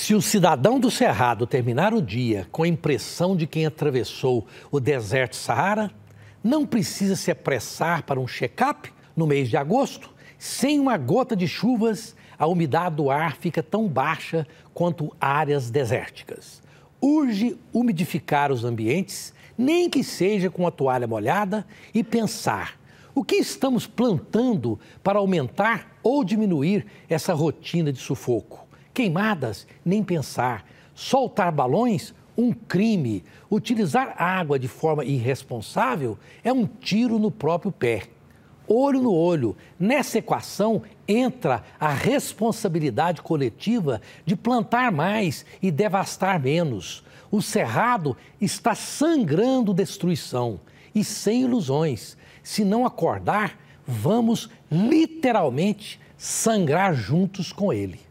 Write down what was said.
Se o cidadão do Cerrado terminar o dia com a impressão de quem atravessou o deserto Saara, não precisa se apressar para um check-up no mês de agosto. Sem uma gota de chuvas, a umidade do ar fica tão baixa quanto áreas desérticas. Urge umidificar os ambientes, nem que seja com a toalha molhada, e pensar o que estamos plantando para aumentar ou diminuir essa rotina de sufoco. Queimadas, nem pensar. Soltar balões, um crime. Utilizar água de forma irresponsável é um tiro no próprio pé. Olho no olho, nessa equação entra a responsabilidade coletiva de plantar mais e devastar menos. O cerrado está sangrando destruição e sem ilusões. Se não acordar, vamos literalmente sangrar juntos com ele.